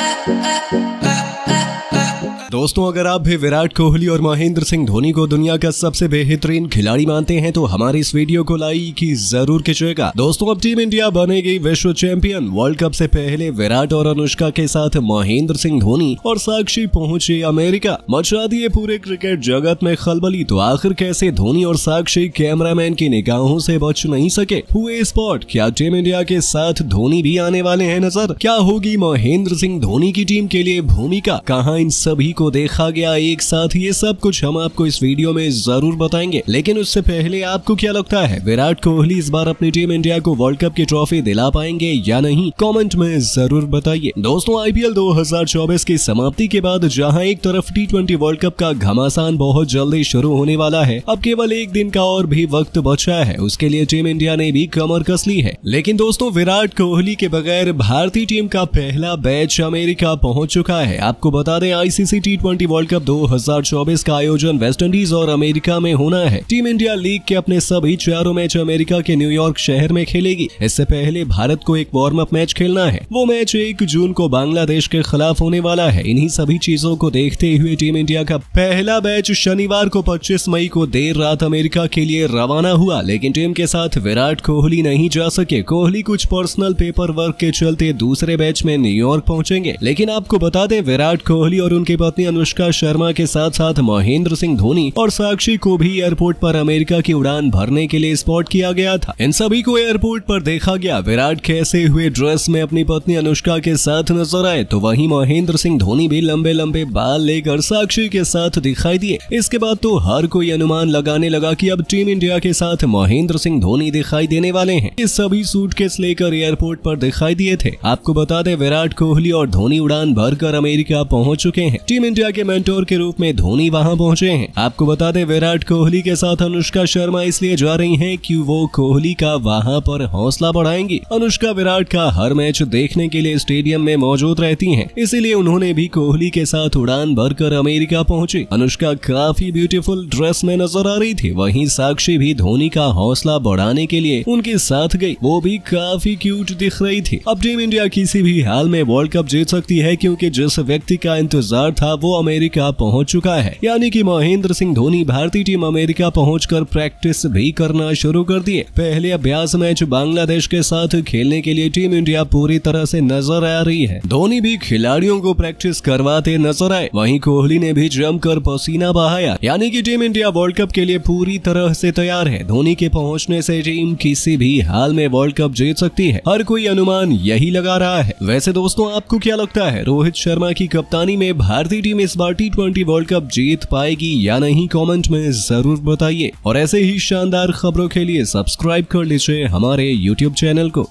uh, uh. uh. दोस्तों अगर आप भी विराट कोहली और महेंद्र सिंह धोनी को दुनिया का सबसे बेहतरीन खिलाड़ी मानते हैं तो हमारे इस वीडियो को लाइक की जरूर खिंचेगा दोस्तों अब टीम इंडिया बनेगी विश्व चैंपियन वर्ल्ड कप से पहले विराट और अनुष्का के साथ महेंद्र सिंह धोनी और साक्षी पहुंचे अमेरिका मचा दिए पूरे क्रिकेट जगत में खलबली तो आखिर कैसे धोनी और साक्षी कैमरा की निगाहों ऐसी बच नहीं सके हुए स्पॉट क्या टीम इंडिया के साथ धोनी भी आने वाले है नजर क्या होगी महेंद्र सिंह धोनी की टीम के लिए भूमिका कहाँ इन सभी को देखा गया एक साथ ये सब कुछ हम आपको इस वीडियो में जरूर बताएंगे लेकिन उससे पहले आपको क्या लगता है विराट कोहली इस बार अपनी टीम इंडिया को वर्ल्ड कप की ट्रॉफी दिला पाएंगे या नहीं कॉमेंट में जरूर बताइए दोस्तों आईपीएल 2024 की समाप्ति के बाद जहां एक तरफ टी वर्ल्ड कप का घमासान बहुत जल्दी शुरू होने वाला है अब केवल एक दिन का और भी वक्त बचा है उसके लिए टीम इंडिया ने भी कमर कस ली है लेकिन दोस्तों विराट कोहली के बगैर भारतीय टीम का पहला बैच अमेरिका पहुंच चुका है आपको बता दें ICC T twenty world cup 2024 का आयोजन वेस्ट इंडीज और अमेरिका में होना है टीम इंडिया लीग के अपने सभी चारों मैच अमेरिका के न्यूयॉर्क शहर में खेलेगी इससे पहले भारत को एक वार्म अप मैच खेलना है वो मैच एक जून को बांग्लादेश के खिलाफ होने वाला है इन्हीं सभी चीजों को देखते हुए टीम इंडिया का पहला मैच शनिवार को पच्चीस मई को देर रात अमेरिका के लिए रवाना हुआ लेकिन टीम के साथ विराट कोहली नहीं जा सके कोहली कुछ पर्सनल पेपर वर्क के चलते दूसरे मैच में न्यूयॉर्क पहुंचेंगे लेकिन आपको बता दें विराट कोहली और उनके पत्नी पत्नी अनुष्का शर्मा के साथ साथ महेंद्र सिंह धोनी और साक्षी को भी एयरपोर्ट पर अमेरिका की उड़ान भरने के लिए स्पॉट किया गया था इन सभी को एयरपोर्ट पर देखा गया विराट कैसे हुए ड्रेस में अपनी पत्नी अनुष्का के साथ नजर आए तो वही महेंद्र सिंह धोनी भी लंबे लंबे बाल लेकर साक्षी के साथ दिखाई दिए इसके बाद तो हर कोई अनुमान लगाने लगा की अब टीम इंडिया के साथ महेंद्र सिंह धोनी दिखाई देने वाले है ये सभी सूट लेकर एयरपोर्ट आरोप दिखाई दिए थे आपको बता दे विराट कोहली और धोनी उड़ान भर अमेरिका पहुँच चुके हैं टीम इंडिया के मेंटोर के रूप में धोनी वहां पहुंचे हैं आपको बता दें विराट कोहली के साथ अनुष्का शर्मा इसलिए जा रही हैं कि वो कोहली का वहां पर हौसला बढ़ाएंगी अनुष्का विराट का हर मैच देखने के लिए स्टेडियम में मौजूद रहती है इसीलिए उन्होंने भी कोहली के साथ उड़ान भरकर अमेरिका पहुंची अनुष्का काफी ब्यूटीफुल ड्रेस में नजर आ रही थी वही साक्षी भी धोनी का हौसला बढ़ाने के लिए उनके साथ गयी वो भी काफी क्यूट दिख रही थी अब टीम इंडिया किसी भी हाल में वर्ल्ड कप जीत सकती है क्योंकि जिस व्यक्ति का इंतजार था वो अमेरिका पहुंच चुका है यानी कि महेंद्र सिंह धोनी भारतीय टीम अमेरिका पहुंचकर प्रैक्टिस भी करना शुरू कर दिए पहले अभ्यास मैच बांग्लादेश के साथ खेलने के लिए टीम इंडिया पूरी तरह से नजर आ रही है धोनी भी खिलाड़ियों को प्रैक्टिस करवाते नजर आए वही कोहली ने भी जमकर पसीना बहाया यानी की टीम इंडिया वर्ल्ड कप के लिए पूरी तरह से तैयार है धोनी के पहुँचने से टीम किसी भी हाल में वर्ल्ड कप जीत सकती है हर कोई अनुमान यही लगा रहा है वैसे दोस्तों आपको क्या लगता है रोहित शर्मा की कप्तानी में भारतीय हमारी टीम इस बार टी ट्वेंटी वर्ल्ड कप जीत पाएगी या नहीं कॉमेंट में जरूर बताइए और ऐसे ही शानदार खबरों के लिए सब्सक्राइब कर लीजिए हमारे यूट्यूब चैनल को